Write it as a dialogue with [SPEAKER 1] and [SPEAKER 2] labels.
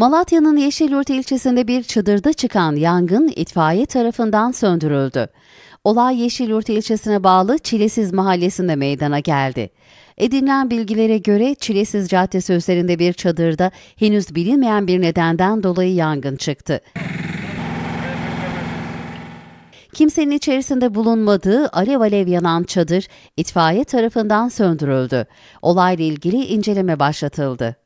[SPEAKER 1] Malatya'nın Yeşilyurt ilçesinde bir çadırda çıkan yangın itfaiye tarafından söndürüldü. Olay Yeşilyurt ilçesine bağlı Çilesiz mahallesinde meydana geldi. Edinilen bilgilere göre Çilesiz Caddesi üzerinde bir çadırda henüz bilinmeyen bir nedenden dolayı yangın çıktı. Kimsenin içerisinde bulunmadığı alev alev yanan çadır itfaiye tarafından söndürüldü. Olayla ilgili inceleme başlatıldı.